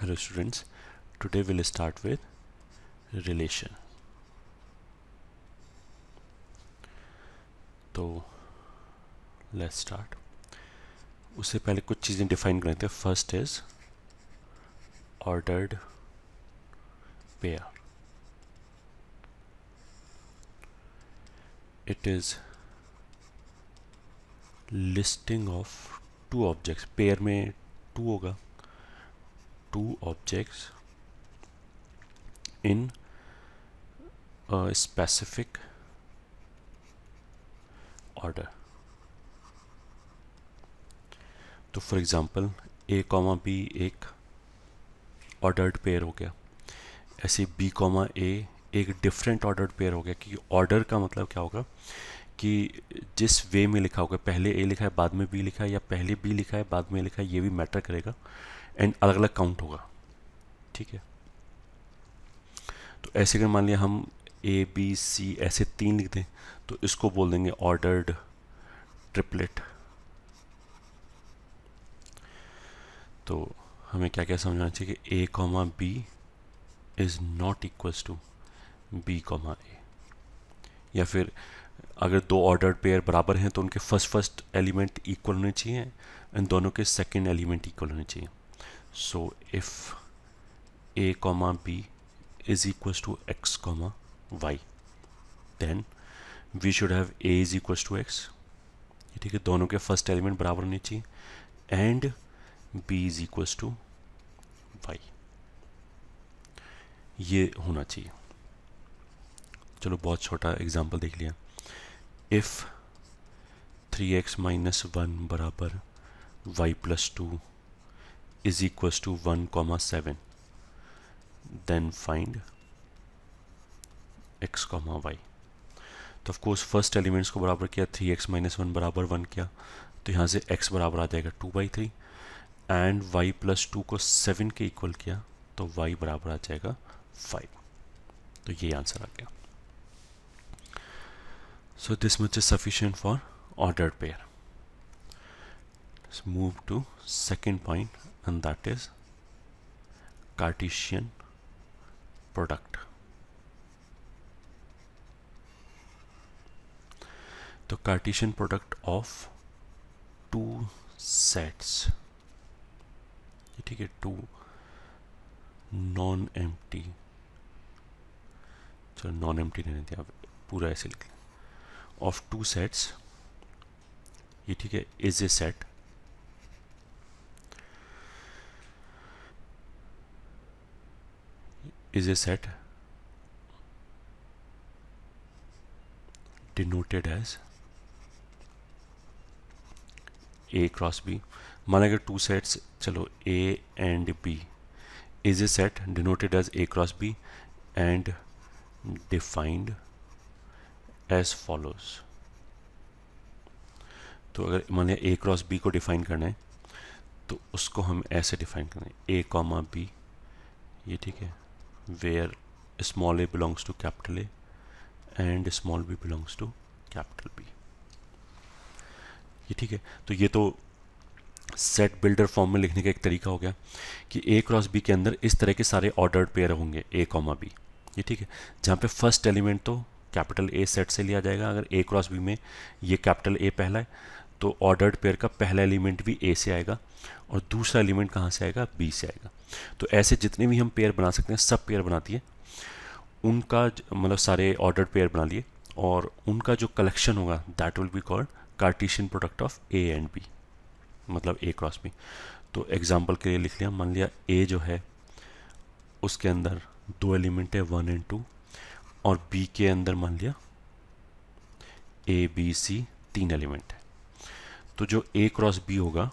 Hello students today will start with relation तो let's start उससे पहले कुछ चीज़ें डिफाइन करते हैं first is ordered pair it is listing of two objects pair में टू होगा two objects in a specific order तो for example A comma B एक ऑर्डर्ड पेयर हो गया ऐसे बी कॉमा ए एक डिफरेंट ऑर्डर्ड पेयर हो गया कि ऑर्डर का मतलब क्या होगा कि जिस वे में लिखा होगा पहले ए लिखा है बाद में बी लिखा है या पहले बी लिखा है बाद में लिखा है ये भी मैटर करेगा एंड अलग अलग काउंट होगा ठीक है तो ऐसे अगर मान लिया हम ए बी सी ऐसे तीन लिख दें तो इसको बोल देंगे ऑर्डर्ड ट्रिपलेट तो हमें क्या क्या समझाना चाहिए कि A comma B is not equals to B comma A या फिर अगर दो ऑर्डर पेयर बराबर हैं तो उनके फर्स्ट फर्स्ट एलिमेंट इक्वल होने चाहिए एंड दोनों के सेकंड एलिमेंट इक्वल होने चाहिए so if a comma b is equals to x comma y then we should have a is equals to x ठीक है दोनों के फर्स्ट एलिमेंट बराबर होने चाहिए and b is equals to y ये होना चाहिए चलो बहुत छोटा एग्जांपल देख लिया if three X minus one बराबर Y plus two is equals to 1 comma 7 then find x comma y तो ऑफकोर्स फर्स्ट एलिमेंट्स को बराबर किया थ्री एक्स माइनस वन बराबर वन किया तो यहाँ से x बराबर आ जाएगा two by three and y plus two को सेवन के इक्वल किया तो y बराबर आ जाएगा फाइव तो ये आंसर आ गया so this much is sufficient for ordered pair let's move to second and that is Cartesian product. The Cartesian product of two sets ठीक है two non-empty, चलो non-empty रहने दिया आप पूरा ऐसे लिख लें ऑफ टू सेट्स ये ठीक है is a set is a set denoted as A cross B माना कि टू सेट्स चलो A and B is a set denoted as A cross B and defined as follows तो अगर माने A cross B को define करना है तो उसको हम ऐसे डिफाइन करें ए कॉमा बी ये ठीक है where small a belongs to capital A and small b belongs to capital B ये ठीक है तो ये तो सेट बिल्डर फॉर्म में लिखने का एक तरीका हो गया कि ए क्रॉस बी के अंदर इस तरह के सारे ऑर्डर्ड पेयर होंगे ए कॉमा बी ये ठीक है जहाँ पे फर्स्ट एलिमेंट तो कैपिटल ए सेट से लिया जाएगा अगर ए क्रॉस बी में ये कैपिटल ए पहला है तो ऑर्डर्ड पेयर का पहला एलिमेंट भी ए से आएगा और दूसरा एलिमेंट कहाँ से आएगा बी से आएगा तो ऐसे जितने भी हम पेयर बना सकते हैं सब पेयर बनाती है उनका मतलब सारे ऑर्डर्ड पेयर बना लिए और उनका जो कलेक्शन होगा that will be called Cartesian product of A and B मतलब ए क्रॉस बी तो एग्जाम्पल के लिए लिख लिया मान लिया ए जो है उसके अंदर दो एलिमेंट है वन एंड टू और बी के अंदर मान लिया ए बी सी तीन एलिमेंट है तो जो ए क्रॉस बी होगा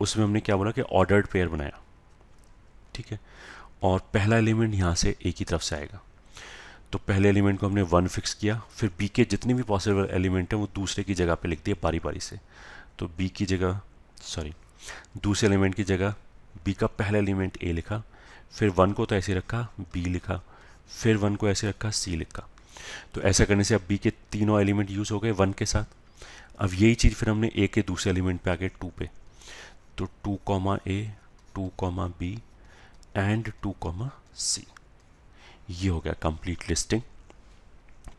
उसमें हमने क्या बोला कि ऑर्डर्ड पेयर बनाया ठीक है और पहला एलिमेंट यहाँ से ए की तरफ से आएगा तो पहले एलिमेंट को हमने वन फिक्स किया फिर बी के जितने भी पॉसिबल एलिमेंट हैं वो दूसरे की जगह पे लिख दिए पारी पारी से तो बी की जगह सॉरी दूसरे एलिमेंट की जगह बी का पहला एलिमेंट ए लिखा फिर वन को तो ऐसे रखा बी लिखा फिर वन को ऐसे रखा सी लिखा तो ऐसा करने से अब बी के तीनों एलिमेंट यूज़ हो गए वन के साथ अब यही चीज़ फिर हमने ए के दूसरे एलिमेंट पे गए टू पे तो two comma A two comma B and two comma C ये हो गया कंप्लीट लिस्टिंग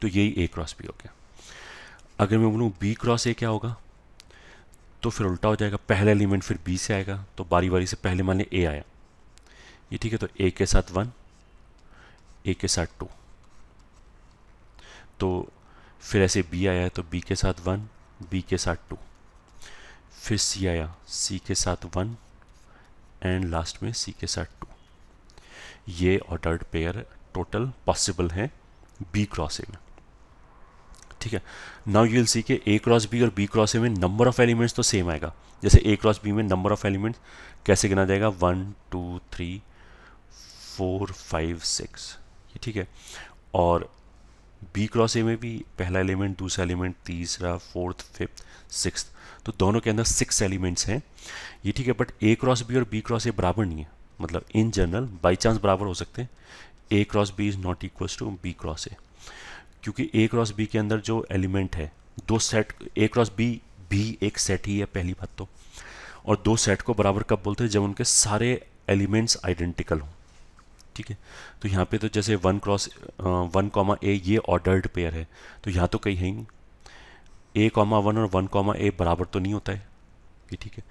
तो यही ए क्रॉस बी हो गया अगर मैं बोलूँ बी क्रॉस ए क्या होगा तो फिर उल्टा हो जाएगा पहला एलिमेंट फिर बी से आएगा तो बारी बारी से पहले मान ले ए आया ये ठीक है तो ए के साथ वन ए के साथ टू तो फिर ऐसे बी आया तो बी के साथ वन बी के साथ टू फिर सी आया सी के साथ वन एंड लास्ट में सी के साथ टू ये ऑर्डर्ड पेयर टोटल पॉसिबल है बी क्रॉस ए में ठीक है नाउ यू विल सी के ए क्रॉस बी और बी क्रॉस ए में नंबर ऑफ एलिमेंट्स तो सेम आएगा जैसे ए क्रॉस बी में नंबर ऑफ एलिमेंट्स कैसे गिना जाएगा one two three four five six ठीक है और बी क्रॉस ए में भी पहला एलिमेंट दूसरा एलिमेंट तीसरा फोर्थ फिफ्थ सिक्स तो दोनों के अंदर सिक्स एलिमेंट्स हैं ये ठीक है बट ए क्रॉस बी और बी क्रॉस ए बराबर नहीं है मतलब इन जनरल बाई चांस बराबर हो सकते हैं A cross B is not equal to B cross A क्योंकि ए क्रॉस बी के अंदर जो एलिमेंट है दो सेट ए क्रॉस बी भी एक सेट ही है पहली बात तो और दो सेट को बराबर कब बोलते हैं जब उनके सारे एलिमेंट्स आइडेंटिकल हों ठीक है तो यहाँ पे तो जैसे one cross one comma A ये ऑर्डर्ड पेयर है तो यहाँ तो कहीं है ही ए कॉमा वन और वन कॉमा ए बराबर तो नहीं होता है ये ठीक है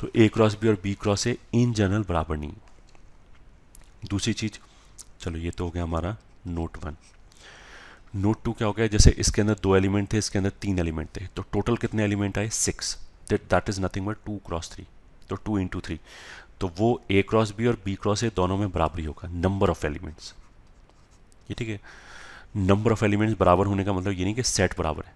तो ए क्रॉस बी और B cross A in general बराबर नहीं दूसरी चीज़ चलो ये तो हो गया हमारा नोट वन नोट टू क्या हो गया जैसे इसके अंदर दो एलिमेंट थे इसके अंदर तीन एलिमेंट थे तो टोटल कितने एलिमेंट आए six that is nothing but two cross three तो टू इंटू थ्री तो वो ए क्रॉस बी और बी क्रॉस ए दोनों में बराबरी होगा नंबर ऑफ एलिमेंट्स ये ठीक है नंबर ऑफ एलिमेंट्स बराबर होने का मतलब ये नहीं कि सेट बराबर है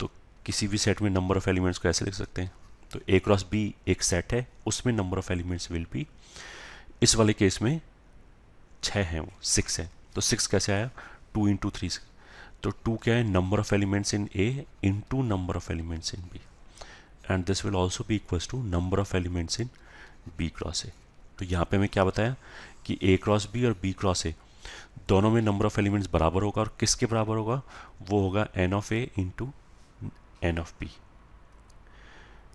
तो किसी भी सेट में नंबर ऑफ एलिमेंट्स को ऐसे लिख सकते हैं तो ए क्रॉस बी एक सेट है उसमें number of elements will be इस वाले केस में छः हैं वो सिक्स है तो सिक्स कैसे आया टू इंटू थ्री तो टू क्या है number of elements in A into number of elements in B and this will also be equal to number of elements in B cross A तो यहाँ पे मैं क्या बताया कि ए क्रॉस बी और बी क्रॉस ए दोनों में नंबर ऑफ एलिमेंट्स बराबर होगा और किसके बराबर होगा वो होगा n of A into n of B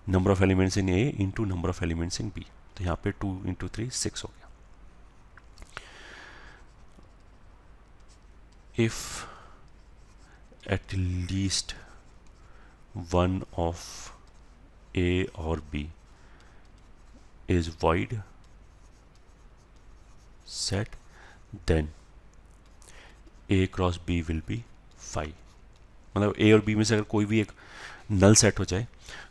number of elements in A into number of elements in B तो यहाँ पे टू इंटू थ्री सिक्स हो गया if at least one of A और B is void set then a cross b will be phi मतलब a और b में से अगर कोई भी एक नल सेट हो जाए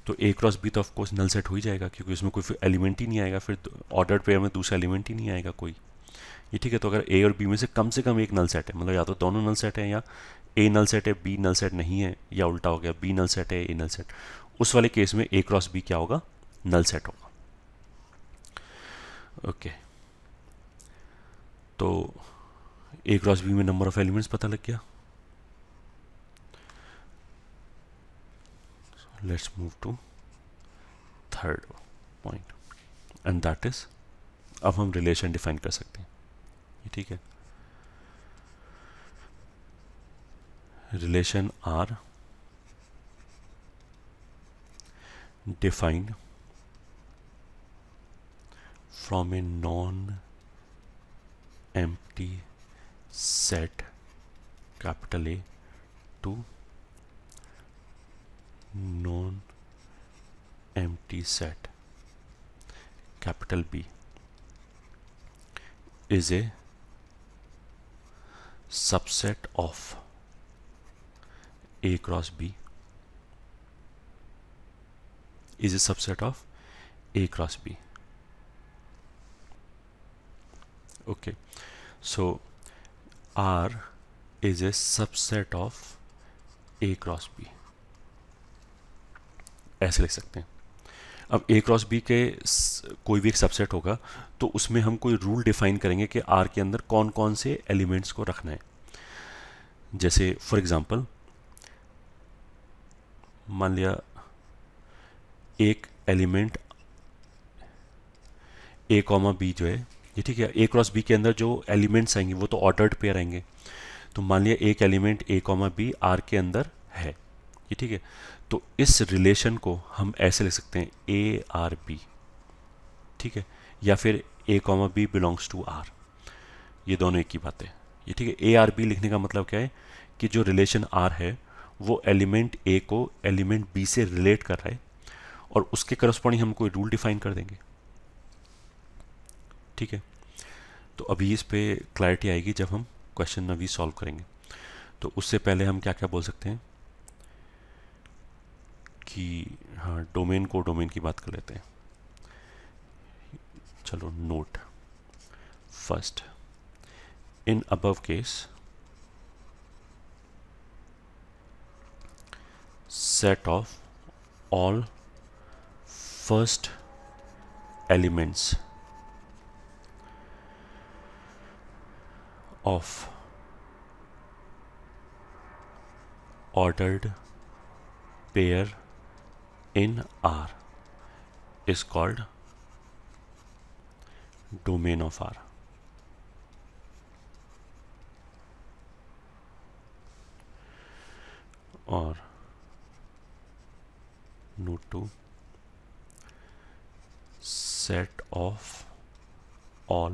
तो ए क्रॉस बी तो ऑफकोर्स नल सेट हो ही जाएगा क्योंकि उसमें कोई एलिमेंट ही नहीं आएगा फिर ऑर्डर तो पेयर में दूसरा एलिमेंट ही नहीं आएगा कोई ये ठीक है तो अगर ए और बी में से कम से कम एक नल सेट है मतलब या तो दोनों नल सेट हैं या ए नल सेट है बी नल सेट नहीं है या उल्टा हो गया बी नल सेट है ए नल सेट उस वाले केस में ए क्रॉस बी क्या होगा नल सेट होगा ओके तो ए क्रॉस बी में नंबर ऑफ एलिमेंट्स पता लग गया let's move to third point and that is अब हम रिलेशन डिफाइन कर सकते हैं ठीक है relation are defined from a non empty set capital A to non empty set capital B is a subset of A cross B is a subset of A cross B okay so R is a subset of A cross B ऐसे लिख सकते हैं अब A cross B के कोई भी एक subset होगा तो उसमें हम कोई रूल डिफाइन करेंगे कि R के अंदर कौन कौन से एलिमेंट्स को रखना है जैसे फॉर एग्जांपल मान लिया एक एलिमेंट ए कॉमा बी जो है ये ठीक है ए क्रॉस बी के अंदर जो एलिमेंट्स आएंगे वो तो ऑर्डर्ड पेयर आएंगे तो मान लिया एक element A comma B R के अंदर है ये ठीक है तो इस रिलेशन को हम ऐसे लिख सकते हैं ए आर बी ठीक है या फिर A comma B belongs to R ये दोनों एक ही बात है ये ठीक है ए आर बी लिखने का मतलब क्या है कि जो रिलेशन आर है वो एलिमेंट ए को एलिमेंट बी से रिलेट कर रहा है और उसके करस्पॉन्डिंग हम कोई रूल डिफाइन कर देंगे ठीक है तो अभी इस पर क्लैरिटी आएगी जब हम क्वेश्चन नवी सॉल्व करेंगे तो उससे पहले हम क्या क्या बोल सकते हैं कि हाँ डोमेन को डोमेन की बात कर लेते हैं चलो note first in above case set of all first elements of ordered pair in R is called domain of R. or note 2 set of all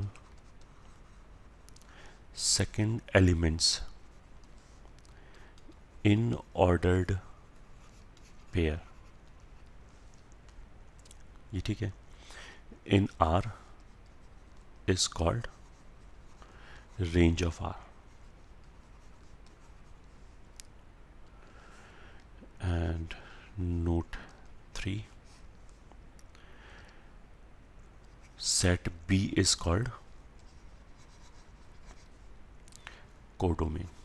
second elements in ordered pair ये ठीक है in R is called range of R and note 3 set B is called codomain